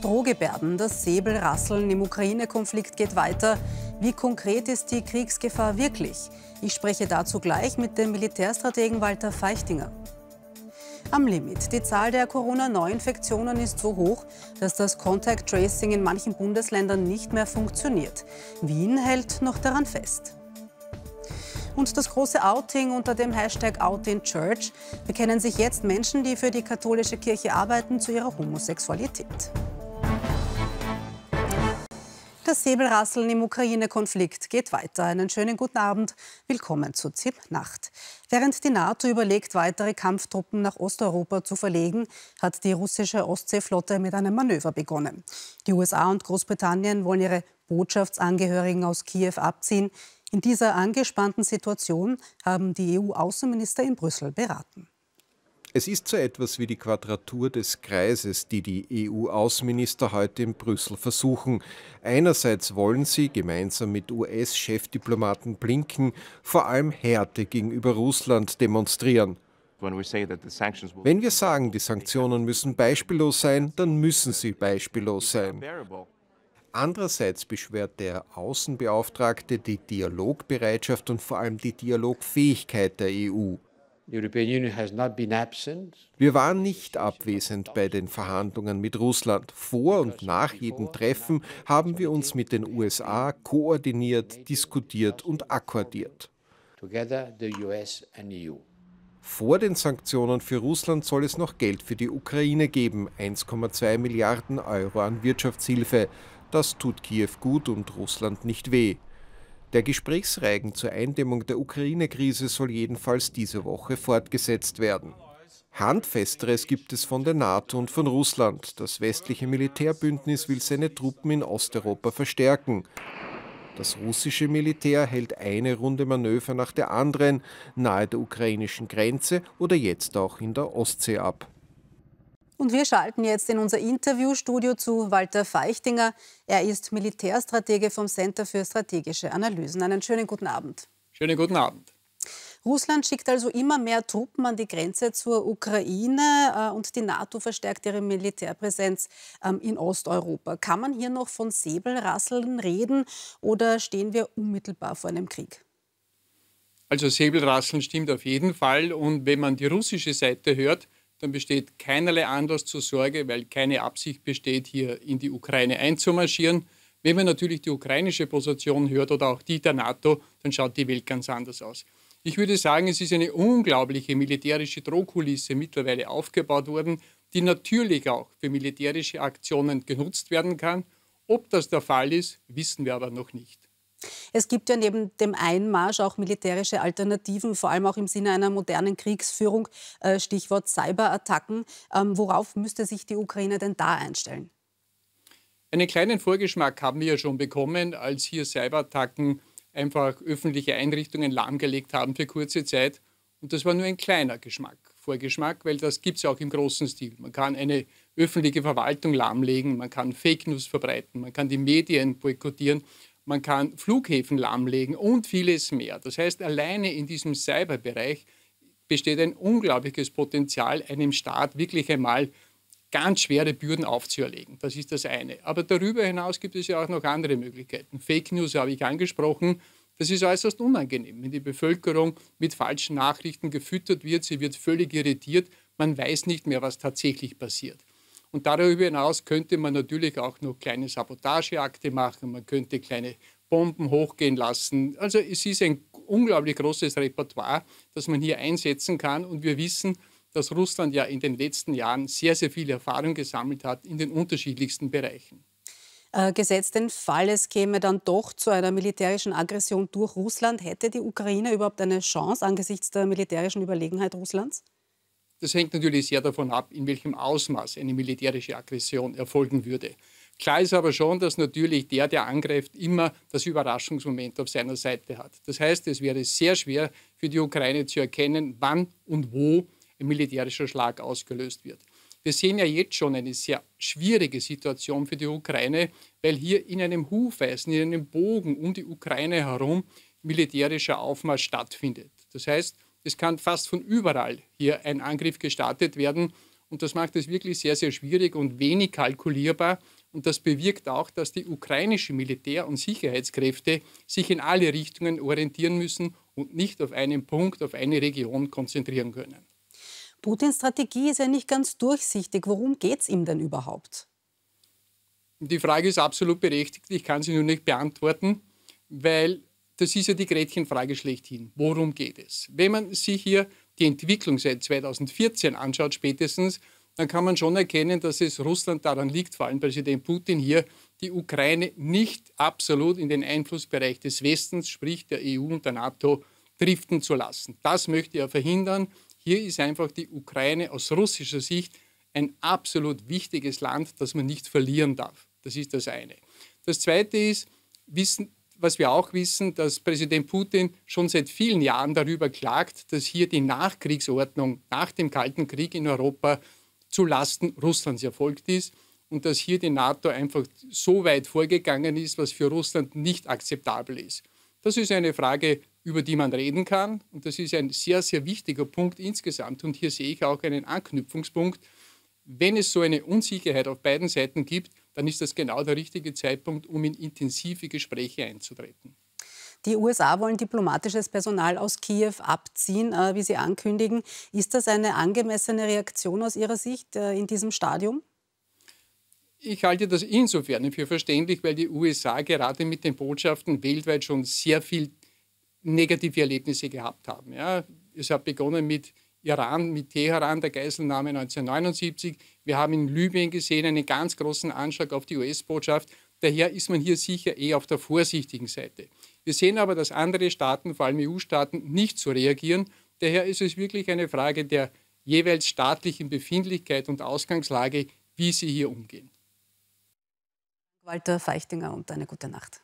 Drohgebärden, das Säbelrasseln im Ukraine-Konflikt geht weiter. Wie konkret ist die Kriegsgefahr wirklich? Ich spreche dazu gleich mit dem Militärstrategen Walter Feichtinger. Am Limit. Die Zahl der Corona-Neuinfektionen ist so hoch, dass das Contact Tracing in manchen Bundesländern nicht mehr funktioniert. Wien hält noch daran fest. Und das große Outing unter dem Hashtag Out in Church bekennen sich jetzt Menschen, die für die katholische Kirche arbeiten, zu ihrer Homosexualität. Das Säbelrasseln im Ukraine-Konflikt geht weiter. Einen schönen guten Abend. Willkommen zu ZIP Nacht. Während die NATO überlegt, weitere Kampftruppen nach Osteuropa zu verlegen, hat die russische Ostseeflotte mit einem Manöver begonnen. Die USA und Großbritannien wollen ihre Botschaftsangehörigen aus Kiew abziehen. In dieser angespannten Situation haben die EU-Außenminister in Brüssel beraten. Es ist so etwas wie die Quadratur des Kreises, die die EU-Außenminister heute in Brüssel versuchen. Einerseits wollen sie, gemeinsam mit US-Chefdiplomaten Blinken, vor allem Härte gegenüber Russland demonstrieren. Wenn wir sagen, die Sanktionen müssen beispiellos sein, dann müssen sie beispiellos sein. Andererseits beschwert der Außenbeauftragte die Dialogbereitschaft und vor allem die Dialogfähigkeit der EU. Wir waren nicht abwesend bei den Verhandlungen mit Russland. Vor und nach jedem Treffen haben wir uns mit den USA koordiniert, diskutiert und akkordiert. E Vor den Sanktionen für Russland soll es noch Geld für die Ukraine geben, 1,2 Milliarden Euro an Wirtschaftshilfe. Das tut Kiew gut und Russland nicht weh. Der Gesprächsreigen zur Eindämmung der Ukraine-Krise soll jedenfalls diese Woche fortgesetzt werden. Handfesteres gibt es von der NATO und von Russland. Das westliche Militärbündnis will seine Truppen in Osteuropa verstärken. Das russische Militär hält eine Runde Manöver nach der anderen nahe der ukrainischen Grenze oder jetzt auch in der Ostsee ab. Und wir schalten jetzt in unser Interviewstudio zu Walter Feichtinger. Er ist Militärstratege vom Center für strategische Analysen. Einen schönen guten Abend. Schönen guten Abend. Russland schickt also immer mehr Truppen an die Grenze zur Ukraine äh, und die NATO verstärkt ihre Militärpräsenz ähm, in Osteuropa. Kann man hier noch von Säbelrasseln reden oder stehen wir unmittelbar vor einem Krieg? Also Säbelrasseln stimmt auf jeden Fall und wenn man die russische Seite hört, dann besteht keinerlei Anlass zur Sorge, weil keine Absicht besteht, hier in die Ukraine einzumarschieren. Wenn man natürlich die ukrainische Position hört oder auch die der NATO, dann schaut die Welt ganz anders aus. Ich würde sagen, es ist eine unglaubliche militärische Drohkulisse mittlerweile aufgebaut worden, die natürlich auch für militärische Aktionen genutzt werden kann. Ob das der Fall ist, wissen wir aber noch nicht. Es gibt ja neben dem Einmarsch auch militärische Alternativen, vor allem auch im Sinne einer modernen Kriegsführung, äh, Stichwort Cyberattacken. Ähm, worauf müsste sich die Ukraine denn da einstellen? Einen kleinen Vorgeschmack haben wir ja schon bekommen, als hier Cyberattacken einfach öffentliche Einrichtungen lahmgelegt haben für kurze Zeit. Und das war nur ein kleiner Geschmack, Vorgeschmack, weil das gibt es ja auch im großen Stil. Man kann eine öffentliche Verwaltung lahmlegen, man kann Fake News verbreiten, man kann die Medien boykottieren man kann Flughäfen lahmlegen und vieles mehr. Das heißt, alleine in diesem Cyberbereich besteht ein unglaubliches Potenzial, einem Staat wirklich einmal ganz schwere Bürden aufzuerlegen. Das ist das eine. Aber darüber hinaus gibt es ja auch noch andere Möglichkeiten. Fake News habe ich angesprochen. Das ist äußerst unangenehm, wenn die Bevölkerung mit falschen Nachrichten gefüttert wird. Sie wird völlig irritiert. Man weiß nicht mehr, was tatsächlich passiert. Und darüber hinaus könnte man natürlich auch noch kleine Sabotageakte machen, man könnte kleine Bomben hochgehen lassen. Also es ist ein unglaublich großes Repertoire, das man hier einsetzen kann. Und wir wissen, dass Russland ja in den letzten Jahren sehr, sehr viel Erfahrung gesammelt hat in den unterschiedlichsten Bereichen. Äh, gesetzt den Fall, es käme dann doch zu einer militärischen Aggression durch Russland, hätte die Ukraine überhaupt eine Chance angesichts der militärischen Überlegenheit Russlands? Das hängt natürlich sehr davon ab, in welchem Ausmaß eine militärische Aggression erfolgen würde. Klar ist aber schon, dass natürlich der, der angreift, immer das Überraschungsmoment auf seiner Seite hat. Das heißt, es wäre sehr schwer für die Ukraine zu erkennen, wann und wo ein militärischer Schlag ausgelöst wird. Wir sehen ja jetzt schon eine sehr schwierige Situation für die Ukraine, weil hier in einem Hufeisen, in einem Bogen um die Ukraine herum militärischer Aufmarsch stattfindet. Das heißt, es kann fast von überall hier ein Angriff gestartet werden. Und das macht es wirklich sehr, sehr schwierig und wenig kalkulierbar. Und das bewirkt auch, dass die ukrainischen Militär- und Sicherheitskräfte sich in alle Richtungen orientieren müssen und nicht auf einen Punkt, auf eine Region konzentrieren können. Putins Strategie ist ja nicht ganz durchsichtig. Worum geht es ihm denn überhaupt? Die Frage ist absolut berechtigt. Ich kann sie nur nicht beantworten, weil das ist ja die Gretchenfrage schlechthin. Worum geht es? Wenn man sich hier die Entwicklung seit 2014 anschaut, spätestens, dann kann man schon erkennen, dass es Russland daran liegt, vor allem Präsident Putin hier, die Ukraine nicht absolut in den Einflussbereich des Westens, sprich der EU und der NATO, driften zu lassen. Das möchte er verhindern. Hier ist einfach die Ukraine aus russischer Sicht ein absolut wichtiges Land, das man nicht verlieren darf. Das ist das eine. Das zweite ist, wissen was wir auch wissen, dass Präsident Putin schon seit vielen Jahren darüber klagt, dass hier die Nachkriegsordnung nach dem Kalten Krieg in Europa zu Lasten Russlands erfolgt ist und dass hier die NATO einfach so weit vorgegangen ist, was für Russland nicht akzeptabel ist. Das ist eine Frage, über die man reden kann und das ist ein sehr, sehr wichtiger Punkt insgesamt und hier sehe ich auch einen Anknüpfungspunkt. Wenn es so eine Unsicherheit auf beiden Seiten gibt, dann ist das genau der richtige Zeitpunkt, um in intensive Gespräche einzutreten. Die USA wollen diplomatisches Personal aus Kiew abziehen, äh, wie Sie ankündigen. Ist das eine angemessene Reaktion aus Ihrer Sicht äh, in diesem Stadium? Ich halte das insofern für verständlich, weil die USA gerade mit den Botschaften weltweit schon sehr viel negative Erlebnisse gehabt haben. Ja, es hat begonnen mit Iran, mit Teheran, der Geiselnahme 1979. Wir haben in Libyen gesehen einen ganz großen Anschlag auf die US-Botschaft. Daher ist man hier sicher eh auf der vorsichtigen Seite. Wir sehen aber, dass andere Staaten, vor allem EU-Staaten, nicht so reagieren. Daher ist es wirklich eine Frage der jeweils staatlichen Befindlichkeit und Ausgangslage, wie sie hier umgehen. Walter Feichtinger und eine gute Nacht.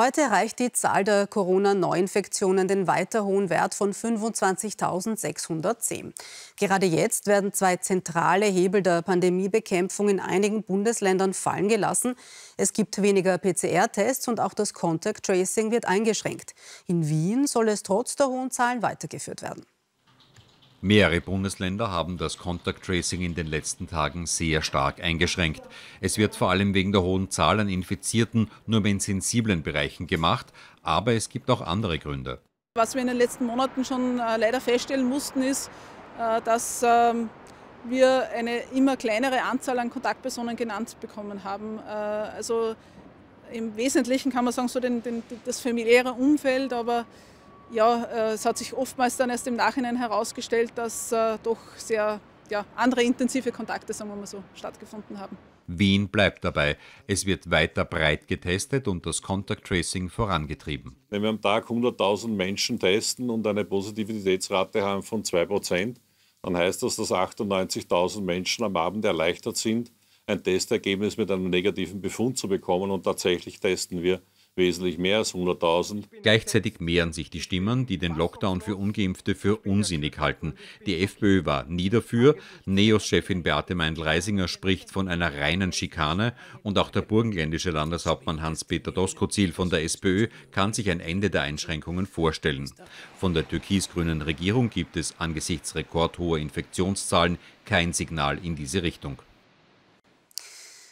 Heute erreicht die Zahl der Corona-Neuinfektionen den weiter hohen Wert von 25.610. Gerade jetzt werden zwei zentrale Hebel der Pandemiebekämpfung in einigen Bundesländern fallen gelassen. Es gibt weniger PCR-Tests und auch das Contact Tracing wird eingeschränkt. In Wien soll es trotz der hohen Zahlen weitergeführt werden. Mehrere Bundesländer haben das Contact Tracing in den letzten Tagen sehr stark eingeschränkt. Es wird vor allem wegen der hohen Zahl an Infizierten nur in sensiblen Bereichen gemacht, aber es gibt auch andere Gründe. Was wir in den letzten Monaten schon äh, leider feststellen mussten, ist, äh, dass ähm, wir eine immer kleinere Anzahl an Kontaktpersonen genannt bekommen haben. Äh, also im Wesentlichen kann man sagen, so den, den, das familiäre Umfeld, aber ja, äh, es hat sich oftmals dann erst im Nachhinein herausgestellt, dass äh, doch sehr ja, andere intensive Kontakte, sagen wir mal so, stattgefunden haben. Wien bleibt dabei. Es wird weiter breit getestet und das Contact Tracing vorangetrieben. Wenn wir am Tag 100.000 Menschen testen und eine Positivitätsrate haben von 2%, dann heißt das, dass 98.000 Menschen am Abend erleichtert sind, ein Testergebnis mit einem negativen Befund zu bekommen. Und tatsächlich testen wir wesentlich mehr als 100.000. Gleichzeitig mehren sich die Stimmen, die den Lockdown für Ungeimpfte für unsinnig halten. Die FPÖ war nie dafür. NEOS-Chefin Beate Meindl-Reisinger spricht von einer reinen Schikane und auch der burgenländische Landeshauptmann Hans-Peter Doskozil von der SPÖ kann sich ein Ende der Einschränkungen vorstellen. Von der türkis-grünen Regierung gibt es angesichts rekordhoher Infektionszahlen kein Signal in diese Richtung.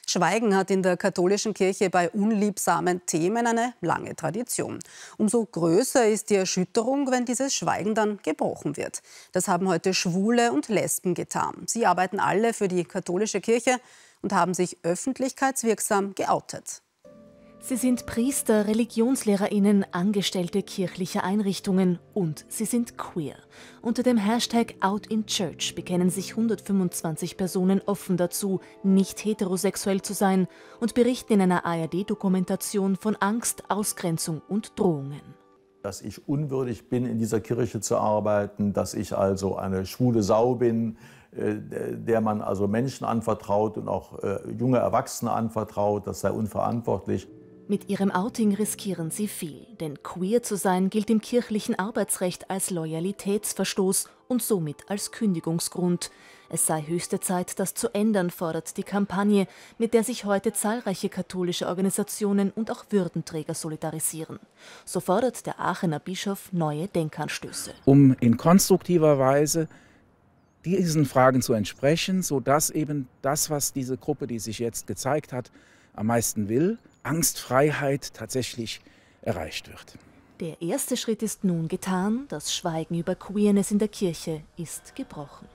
Schweigen hat in der katholischen Kirche bei unliebsamen Themen eine lange Tradition. Umso größer ist die Erschütterung, wenn dieses Schweigen dann gebrochen wird. Das haben heute Schwule und Lesben getan. Sie arbeiten alle für die katholische Kirche und haben sich öffentlichkeitswirksam geoutet. Sie sind Priester, Religionslehrerinnen, Angestellte kirchlicher Einrichtungen und sie sind queer. Unter dem Hashtag OutInChurch bekennen sich 125 Personen offen dazu, nicht heterosexuell zu sein und berichten in einer ARD-Dokumentation von Angst, Ausgrenzung und Drohungen. Dass ich unwürdig bin, in dieser Kirche zu arbeiten, dass ich also eine schwule Sau bin, äh, der man also Menschen anvertraut und auch äh, junge Erwachsene anvertraut, das sei unverantwortlich. Mit ihrem Outing riskieren sie viel, denn queer zu sein gilt im kirchlichen Arbeitsrecht als Loyalitätsverstoß und somit als Kündigungsgrund. Es sei höchste Zeit, das zu ändern, fordert die Kampagne, mit der sich heute zahlreiche katholische Organisationen und auch Würdenträger solidarisieren. So fordert der Aachener Bischof neue Denkanstöße. Um in konstruktiver Weise diesen Fragen zu entsprechen, sodass eben das, was diese Gruppe, die sich jetzt gezeigt hat, am meisten will, Angstfreiheit tatsächlich erreicht wird. Der erste Schritt ist nun getan, das Schweigen über Queerness in der Kirche ist gebrochen.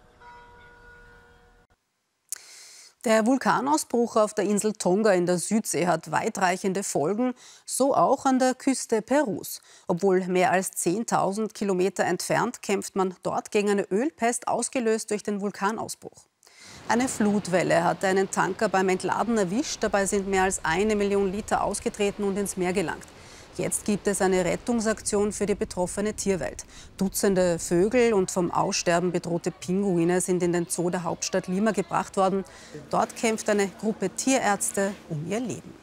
Der Vulkanausbruch auf der Insel Tonga in der Südsee hat weitreichende Folgen, so auch an der Küste Perus. Obwohl mehr als 10.000 Kilometer entfernt, kämpft man dort gegen eine Ölpest, ausgelöst durch den Vulkanausbruch. Eine Flutwelle hatte einen Tanker beim Entladen erwischt. Dabei sind mehr als eine Million Liter ausgetreten und ins Meer gelangt. Jetzt gibt es eine Rettungsaktion für die betroffene Tierwelt. Dutzende Vögel und vom Aussterben bedrohte Pinguine sind in den Zoo der Hauptstadt Lima gebracht worden. Dort kämpft eine Gruppe Tierärzte um ihr Leben.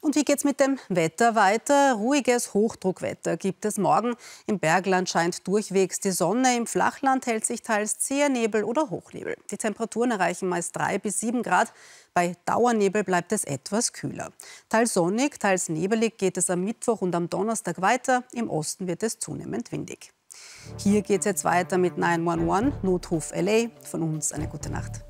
Und wie geht's mit dem Wetter weiter? Ruhiges Hochdruckwetter gibt es morgen. Im Bergland scheint durchwegs die Sonne, im Flachland hält sich teils zäher Nebel oder Hochnebel. Die Temperaturen erreichen meist 3 bis 7 Grad. Bei Dauernebel bleibt es etwas kühler. Teils sonnig, teils nebelig geht es am Mittwoch und am Donnerstag weiter. Im Osten wird es zunehmend windig. Hier geht's jetzt weiter mit 911 Notruf LA. Von uns eine gute Nacht.